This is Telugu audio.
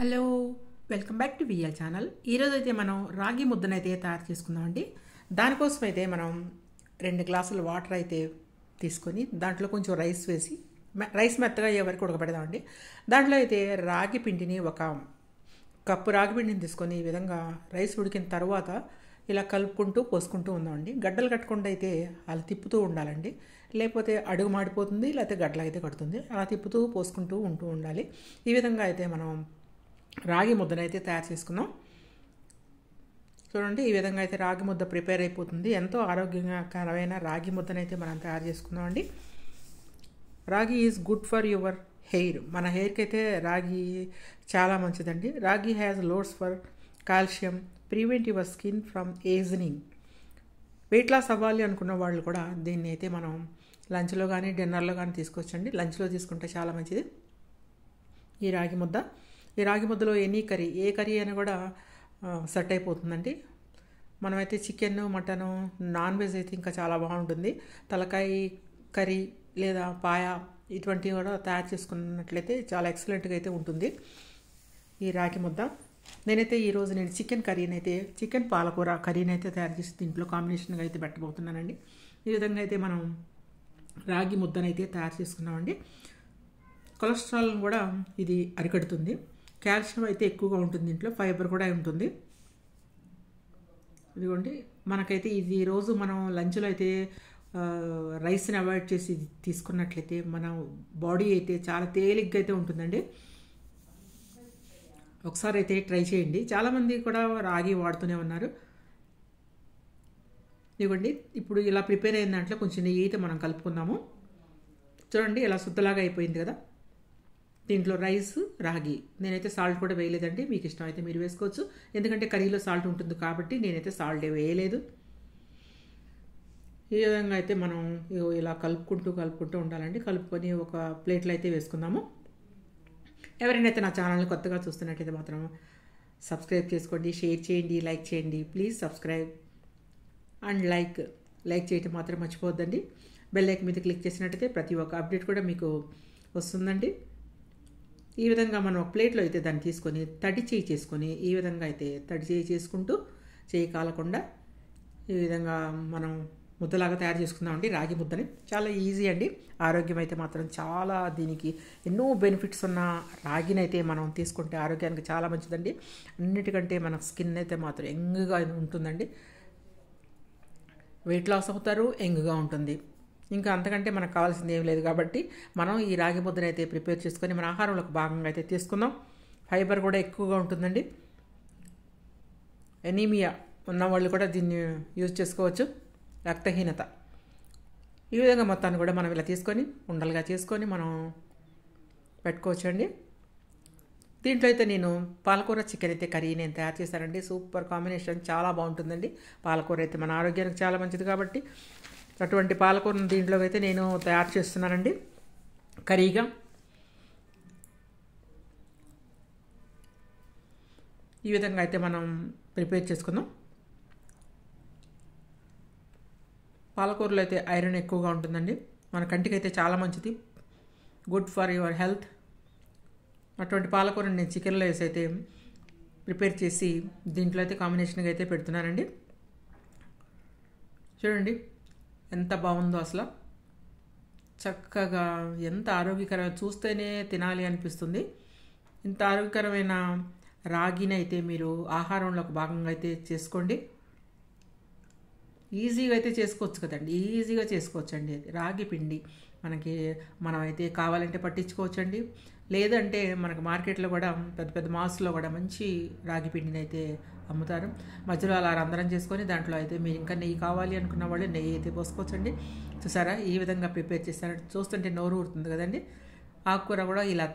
hello welcome back to VL channel ఈరోజు అయితే మనం రాగి ముద్దనైతే తయారు చేసుకుందామండి దానికోసం అయితే మనం రెండు గ్లాసుల వాటర్ అయితే తీసుకొని దాంట్లో కొంచెం రైస్ వేసి రైస్ మెత్తగా అయ్యే వరకు ఉడకబెడదామండి దాంట్లో అయితే రాగి పిండిని ఒక కప్పు రాగి పిండిని తీసుకొని ఈ విధంగా రైస్ ఉడికిన తర్వాత ఇలా కలుపుకుంటూ పోసుకుంటూ ఉందామండి గడ్డలు కట్టకుండా అయితే అలా తిప్పుతూ ఉండాలండి లేకపోతే అడుగు మాడిపోతుంది లేకపోతే గడ్డలు అయితే కడుతుంది అలా తిప్పుతూ పోసుకుంటూ ఉంటూ ఉండాలి ఈ విధంగా అయితే మనం రాగి ముద్దను అయితే తయారు చేసుకున్నాం చూడండి ఈ విధంగా అయితే రాగి ముద్ద ప్రిపేర్ అయిపోతుంది ఎంతో ఆరోగ్యకరమైన రాగి ముద్దనైతే మనం తయారు చేసుకుందామండి ragi is good for your hair మన హెయిర్కి అయితే రాగి చాలా మంచిదండి ragi has loads for calcium prevent your skin from ageing weight loss అవ్వాలి అనుకున్న వాళ్ళు కూడా దీన్ని అయితే మనం లంచ్లో కానీ డిన్నర్లో కానీ తీసుకొచ్చండి లంచ్లో తీసుకుంటే చాలా మంచిది ఈ రాగి ముద్ద ఈ రాగి ముద్దలో ఎనీ కర్రీ ఏ కర్రీ అయినా కూడా సెట్ అయిపోతుందండి మనమైతే చికెన్ మటను నాన్ వెజ్ అయితే ఇంకా చాలా బాగుంటుంది తలకాయ కర్రీ లేదా పాయ ఇటువంటివి కూడా తయారు చేసుకున్నట్లయితే చాలా ఎక్సలెంట్గా అయితే ఉంటుంది ఈ రాగి ముద్ద నేనైతే ఈరోజు నేను చికెన్ కర్రీని అయితే చికెన్ పాలకూర కర్రీని అయితే తయారు చేసి దీంట్లో కాంబినేషన్గా అయితే పెట్టబోతున్నానండి ఈ విధంగా అయితే మనం రాగి ముద్దనైతే తయారు చేసుకున్నామండి కొలెస్ట్రాల్ని కూడా ఇది అరికడుతుంది కాల్షియం అయితే ఎక్కువగా ఉంటుంది దీంట్లో ఫైబర్ కూడా ఉంటుంది ఇదిగోండి మనకైతే ఇది రోజు మనం లంచ్లో అయితే రైస్ని అవాయిడ్ చేసి తీసుకున్నట్లయితే మన బాడీ అయితే చాలా తేలిగ్గా అయితే ఉంటుందండి ఒకసారి అయితే ట్రై చేయండి చాలామంది కూడా రాగి వాడుతూనే ఉన్నారు ఇదిగోండి ఇప్పుడు ఇలా ప్రిపేర్ అయిన దాంట్లో కొంచెం నెయ్యి అయితే మనం కలుపుకుందాము చూడండి ఇలా శుద్ధలాగా అయిపోయింది కదా దీంట్లో రైస్ రాగి నేనైతే సాల్ట్ కూడా వేయలేదండి మీకు ఇష్టం అయితే మీరు వేసుకోవచ్చు ఎందుకంటే కర్రీలో సాల్ట్ ఉంటుంది కాబట్టి నేనైతే సాల్ట్ వేయలేదు ఈ విధంగా అయితే మనం ఇలా కలుపుకుంటూ కలుపుకుంటూ ఉండాలండి కలుపుకొని ఒక ప్లేట్లో అయితే వేసుకుందాము ఎవరైనా అయితే నా ఛానల్ని కొత్తగా చూస్తున్నట్టయితే మాత్రం సబ్స్క్రైబ్ చేసుకోండి షేర్ చేయండి లైక్ చేయండి please subscribe and like like చేయటం మాత్రం మర్చిపోవద్దండి బెల్ లైక్ మీద క్లిక్ చేసినట్టయితే ప్రతి ఒక్క అప్డేట్ కూడా మీకు వస్తుందండి ఈ విధంగా మనం ఒక ప్లేట్లో అయితే దాన్ని తీసుకొని తడి చేయి చేసుకొని ఈ విధంగా అయితే తడి చేయి చేసుకుంటూ చేయి కాలకుండా ఈ విధంగా మనం ముద్దలాగా తయారు చేసుకుందామండి రాగి ముద్దని చాలా ఈజీ అండి ఆరోగ్యం అయితే మాత్రం చాలా దీనికి ఎన్నో బెనిఫిట్స్ ఉన్న రాగిని అయితే మనం తీసుకుంటే ఆరోగ్యానికి చాలా మంచిదండి అన్నిటికంటే మన స్కిన్ అయితే మాత్రం యంగ్గా ఉంటుందండి వెయిట్ లాస్ అవుతారు యంగ్గా ఉంటుంది ఇంకా అంతకంటే మనకు కావాల్సింది ఏం లేదు కాబట్టి మనం ఈ రాగి ముద్దను అయితే ప్రిపేర్ చేసుకొని మన ఆహారంలో భాగంగా అయితే తీసుకుందాం ఫైబర్ కూడా ఎక్కువగా ఉంటుందండి ఎనీమియా ఉన్న వాళ్ళు కూడా దీన్ని యూజ్ చేసుకోవచ్చు రక్తహీనత ఈ విధంగా మొత్తాన్ని కూడా మనం ఇలా తీసుకొని ఉండలుగా చేసుకొని మనం పెట్టుకోవచ్చండి దీంట్లో అయితే నేను పాలకూర చికెన్ అయితే కర్రీ నేను తయారు చేశానండి సూపర్ కాంబినేషన్ చాలా బాగుంటుందండి పాలకూర అయితే మన ఆరోగ్యానికి చాలా మంచిది కాబట్టి అటువంటి పాలకూరను దీంట్లో అయితే నేను తయారు చేస్తున్నానండి కర్రీగా ఈ విధంగా అయితే మనం ప్రిపేర్ చేసుకుందాం పాలకూరలో అయితే ఐరన్ ఎక్కువగా ఉంటుందండి మన కంటికి అయితే చాలా మంచిది గుడ్ ఫర్ యువర్ హెల్త్ అటువంటి పాలకూరని నేను చికెన్లో వేసి అయితే ప్రిపేర్ చేసి దీంట్లో అయితే కాంబినేషన్గా అయితే పెడుతున్నానండి చూడండి ఎంత బాగుందో అసలు చక్కగా ఎంత ఆరోగ్యకరమైన చూస్తేనే తినాలి అనిపిస్తుంది ఇంత ఆరోగ్యకరమైన రాగిని అయితే మీరు ఆహారంలో ఒక భాగంగా అయితే చేసుకోండి ఈజీగా అయితే చేసుకోవచ్చు కదండి ఈజీగా చేసుకోవచ్చు అండి రాగి పిండి మనకి మనమైతే కావాలంటే పట్టించుకోవచ్చండి లేదంటే మనకు మార్కెట్లో కూడా పెద్ద పెద్ద మాస్లో కూడా మంచి రాగి పిండిని అయితే అమ్ముతారు మధ్యలో అలా రంధ్రం చేసుకొని దాంట్లో అయితే మీరు ఇంకా నెయ్యి కావాలి అనుకున్న వాళ్ళు నెయ్యి అయితే పోసుకోవచ్చండి చూసారా ఈ విధంగా ప్రిపేర్ చేస్తారంటే చూస్తుంటే నోరు ఊరుతుంది కదండి ఆకుకూర కూడా ఇలా